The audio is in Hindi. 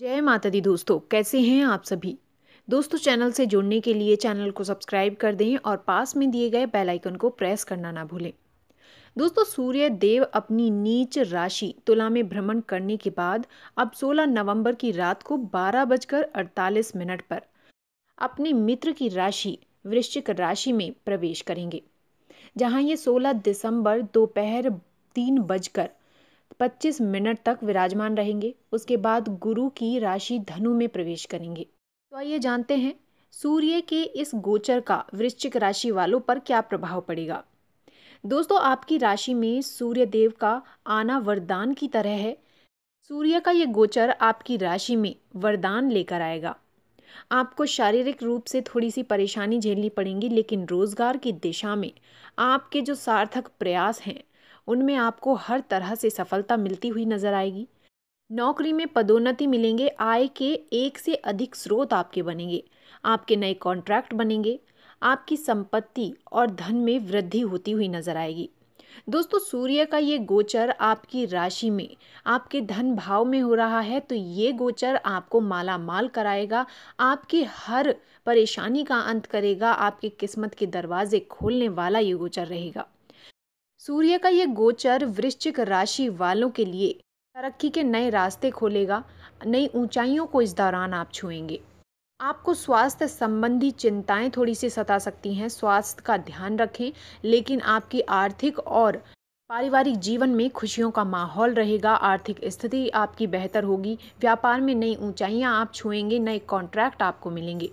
जय माता दी दोस्तों कैसे हैं आप सभी दोस्तों चैनल से जुड़ने के लिए चैनल को सब्सक्राइब कर दें और पास में दिए गए बेल आइकन को प्रेस करना ना भूलें दोस्तों सूर्य देव अपनी नीच राशि तुला में भ्रमण करने के बाद अब 16 नवंबर की रात को बारह बजकर अड़तालीस मिनट पर अपने मित्र की राशि वृश्चिक राशि में प्रवेश करेंगे जहां ये 16 दिसंबर दोपहर तीन बजकर 25 मिनट तक विराजमान रहेंगे उसके बाद गुरु की राशि धनु में प्रवेश करेंगे तो आइए जानते हैं सूर्य के इस गोचर का वृश्चिक राशि वालों पर क्या प्रभाव पड़ेगा दोस्तों आपकी राशि में सूर्य देव का आना वरदान की तरह है सूर्य का ये गोचर आपकी राशि में वरदान लेकर आएगा आपको शारीरिक रूप से थोड़ी सी परेशानी झेलनी पड़ेगी लेकिन रोजगार की दिशा में आपके जो सार्थक प्रयास हैं उनमें आपको हर तरह से सफलता मिलती हुई नजर आएगी नौकरी में पदोन्नति मिलेंगे आय के एक से अधिक स्रोत आपके बनेंगे आपके नए कॉन्ट्रैक्ट बनेंगे आपकी संपत्ति और धन में वृद्धि होती हुई नजर आएगी दोस्तों सूर्य का ये गोचर आपकी राशि में आपके धन भाव में हो रहा है तो ये गोचर आपको माला माल कराएगा आपकी हर परेशानी का अंत करेगा आपकी किस्मत के दरवाजे खोलने वाला ये गोचर रहेगा सूर्य का ये गोचर वृश्चिक राशि वालों के लिए तरक्की के नए रास्ते खोलेगा नई ऊंचाइयों को इस दौरान आप छुएंगे आपको स्वास्थ्य संबंधी चिंताएं थोड़ी सी सता सकती हैं स्वास्थ्य का ध्यान रखें लेकिन आपकी आर्थिक और पारिवारिक जीवन में खुशियों का माहौल रहेगा आर्थिक स्थिति आपकी बेहतर होगी व्यापार में नई ऊंचाइयां आप छुएंगे नए कॉन्ट्रैक्ट आपको मिलेंगे